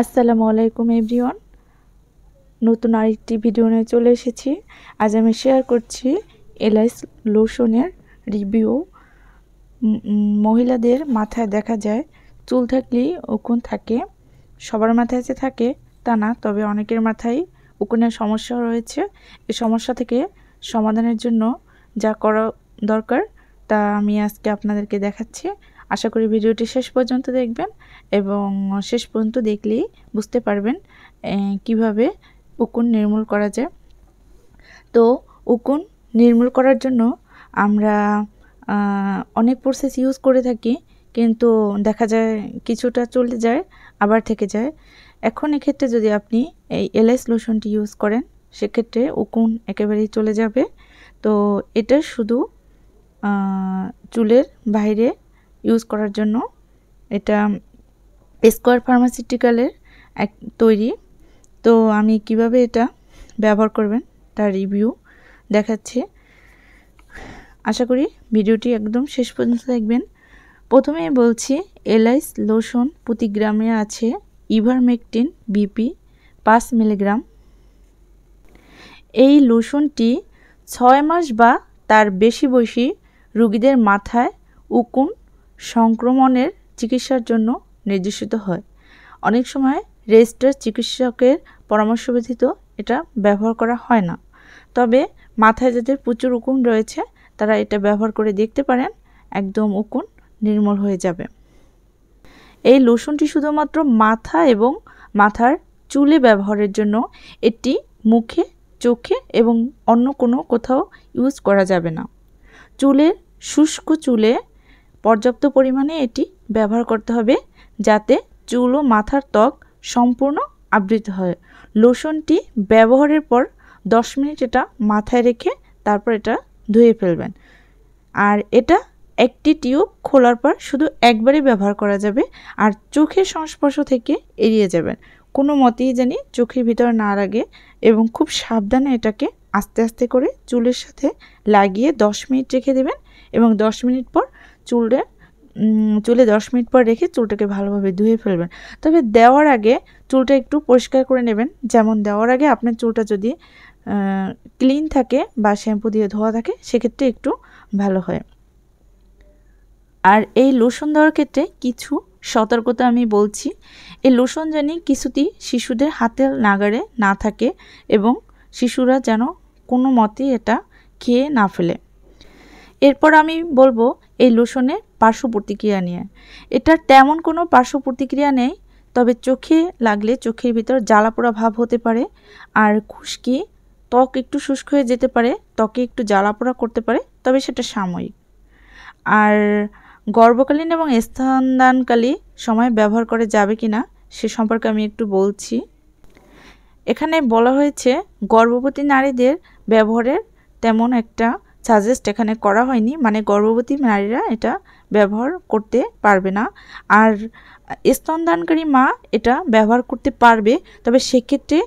আসসালামু আলাইকুম এভরিওয়ান নতুন আরেকটি ভিডিও নিয়ে চলে এসেছি আজ আমি শেয়ার করছি এলাইস লোশনের রিভিউ মহিলাদের মাথায় দেখা যায় চুল থাকলেই উকুন থাকে সবার মাথায় যে থাকে তা না তবে অনেকের মাথায় উকুনের সমস্যা রয়েছে এই সমস্যা থেকে সমাধানের জন্য যা করা দরকার তা আমি আজকে আপনাদেরকে দেখাচ্ছি আশা করি ভিডিওটি শেষ পর্যন্ত দেখবেন এবং শেষ পর্যন্ত দেখলেই বুঝতে পারবেন কিভাবে উকুন নির্মূল করা যায় তো উকুন নির্মূল করার জন্য আমরা অনেক প্রসেস ইউজ করে থাকি কিন্তু দেখা যায় কিছুটা চলে যায় আবার থেকে যায় এখন এক্ষেত্রে যদি আপনি এই এলএস লোশনটি ইউজ করেন সেক্ষেত্রে উকুন একেবারেই চলে যাবে তো এটা শুধু চুলের বাইরে ইউজ করার জন্য এটা স্কোয়ার ফার্মাসিউটিক্যালের এক তৈরি তো আমি কিভাবে এটা ব্যবহার করবেন তার রিভিউ দেখাচ্ছি আশা করি ভিডিওটি একদম শেষ পর্যন্ত দেখবেন প্রথমে বলছি এলাইস লোশন প্রতি গ্রামে আছে ইভারমেকটিন বিপি পাঁচ মিলিগ্রাম এই লোশনটি ছয় মাস বা তার বেশি বয়সী রুগীদের মাথায় উকুন সংক্রমণের চিকিৎসার জন্য নির্দেশিত হয় অনেক সময় রেজিস্টার চিকিৎসকের পরামর্শ ব্যতীত এটা ব্যবহার করা হয় না তবে মাথায় যাদের প্রচুর উকুন রয়েছে তারা এটা ব্যবহার করে দেখতে পারেন একদম উকুন নির্মল হয়ে যাবে এই লোশনটি শুধুমাত্র মাথা এবং মাথার চুলে ব্যবহারের জন্য এটি মুখে চোখে এবং অন্য কোনো কোথাও ইউজ করা যাবে না চুলের শুষ্ক চুলে পর্যাপ্ত পরিমাণে এটি ব্যবহার করতে হবে যাতে চুল ও মাথার ত্বক সম্পূর্ণ আবৃত হয় লোশনটি ব্যবহারের পর দশ মিনিট এটা মাথায় রেখে তারপর এটা ধুয়ে ফেলবেন আর এটা একটি টিউব খোলার পর শুধু একবারই ব্যবহার করা যাবে আর চোখের সংস্পর্শ থেকে এড়িয়ে যাবেন কোনো মতেই জানি চোখের ভিতরে না লাগে এবং খুব সাবধানে এটাকে আস্তে আস্তে করে চুলের সাথে লাগিয়ে দশ মিনিট রেখে দেবেন এবং দশ মিনিট পর চুলে চুলে দশ মিনিট পর রেখে চুলটাকে ভালোভাবে ধুয়ে ফেলবেন তবে দেওয়ার আগে চুলটা একটু পরিষ্কার করে নেবেন যেমন দেওয়ার আগে আপনার চুলটা যদি ক্লিন থাকে বা শ্যাম্পু দিয়ে ধোয়া থাকে সেক্ষেত্রে একটু ভালো হয় আর এই লোশন দেওয়ার ক্ষেত্রে কিছু সতর্কতা আমি বলছি এই লোশন জানি কিছুতেই শিশুদের হাতের নাগারে না থাকে এবং শিশুরা যেন কোনো মতে এটা খেয়ে না ফেলে এরপর আমি বলবো এই লোশনে পার্শ্ব প্রতিক্রিয়া নিয়ে এটার তেমন কোনো পার্শ্ব প্রতিক্রিয়া নেই তবে চোখে লাগলে চোখের ভিতর জ্বালাপোড়া ভাব হতে পারে আর খুশকি ত্বক একটু শুষ্ক হয়ে যেতে পারে ত্বকে একটু জ্বালাপোড়া করতে পারে তবে সেটা সাময়িক আর গর্ভকালীন এবং স্থানদানকালী সময় ব্যবহার করা যাবে কি না সে সম্পর্কে আমি একটু বলছি এখানে বলা হয়েছে গর্ভবতী নারীদের ব্যবহারের তেমন একটা সাজেস্ট এখানে করা হয়নি মানে গর্ভবতী নারীরা এটা ব্যবহার করতে পারবে না আর স্তনদানকারী মা এটা ব্যবহার করতে পারবে তবে সেক্ষেত্রে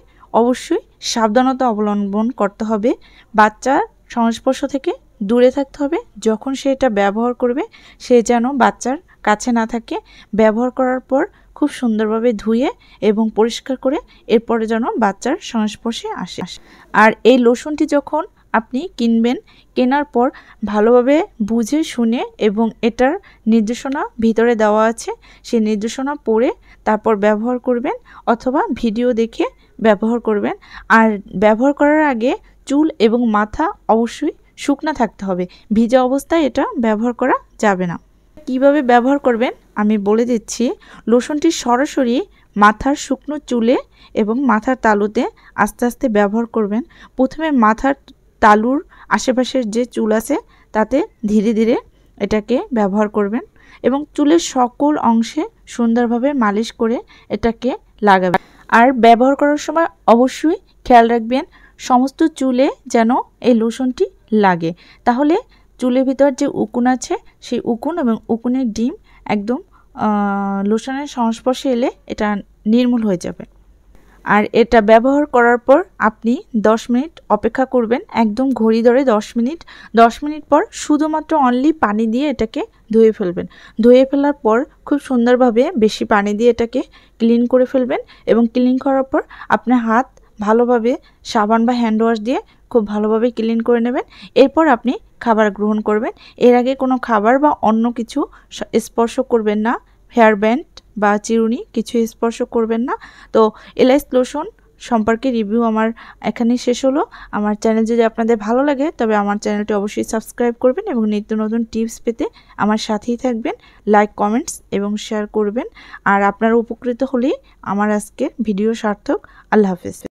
অবশ্যই সাবধানতা অবলম্বন করতে হবে বাচ্চার সংস্পর্শ থেকে দূরে থাকতে হবে যখন সে এটা ব্যবহার করবে সে যেন বাচ্চার কাছে না থাকে ব্যবহার করার পর খুব সুন্দরভাবে ধুয়ে এবং পরিষ্কার করে এরপরে যেন বাচ্চার সংস্পর্শে আসে আর এই লোশনটি যখন আপনি কিনবেন কেনার পর ভালোভাবে বুঝে শুনে এবং এটার নির্দেশনা ভিতরে দেওয়া আছে সেই নির্দেশনা পড়ে তারপর ব্যবহার করবেন অথবা ভিডিও দেখে ব্যবহার করবেন আর ব্যবহার করার আগে চুল এবং মাথা অবশ্যই শুকনা থাকতে হবে ভিজা অবস্থায় এটা ব্যবহার করা যাবে না কিভাবে ব্যবহার করবেন আমি বলে দিচ্ছি লোশনটি সরাসরি মাথার শুকনো চুলে এবং মাথার তালুতে আস্তে আস্তে ব্যবহার করবেন প্রথমে মাথার তালুর আশেপাশের যে চুল আছে তাতে ধীরে ধীরে এটাকে ব্যবহার করবেন এবং চুলের সকল অংশে সুন্দরভাবে মালিশ করে এটাকে লাগাবেন আর ব্যবহার করার সময় অবশ্যই খেয়াল রাখবেন সমস্ত চুলে যেন এই লোশনটি লাগে তাহলে চুলের ভিতর যে উকুন আছে সেই উকুন এবং উকুনের ডিম একদম লোশনের সংস্পর্শে এলে এটা নির্মূল হয়ে যাবে আর এটা ব্যবহার করার পর আপনি 10 মিনিট অপেক্ষা করবেন একদম ঘড়ি ধরে 10 মিনিট 10 মিনিট পর শুধুমাত্র অনলি পানি দিয়ে এটাকে ধুয়ে ফেলবেন ধুয়ে ফেলার পর খুব সুন্দরভাবে বেশি পানি দিয়ে এটাকে ক্লিন করে ফেলবেন এবং ক্লিন করার পর আপনার হাত ভালোভাবে সাবান বা হ্যান্ড ওয়াশ দিয়ে খুব ভালোভাবে ক্লিন করে নেবেন এরপর আপনি খাবার গ্রহণ করবেন এর আগে কোনো খাবার বা অন্য কিছু স্পর্শ করবেন না হেয়ার ব্যান্ড বা চিরুনি কিছু স্পর্শ করবেন না তো এলাইস লোশন সম্পর্কে রিভিউ আমার এখানেই শেষ হলো আমার চ্যানেল যদি আপনাদের ভালো লাগে তবে আমার চ্যানেলটি অবশ্যই সাবস্ক্রাইব করবেন এবং নিত্য নতুন টিপস পেতে আমার সাথেই থাকবেন লাইক কমেন্টস এবং শেয়ার করবেন আর আপনারা উপকৃত হলেই আমার আজকে ভিডিও সার্থক আল্লাহ হাফেজ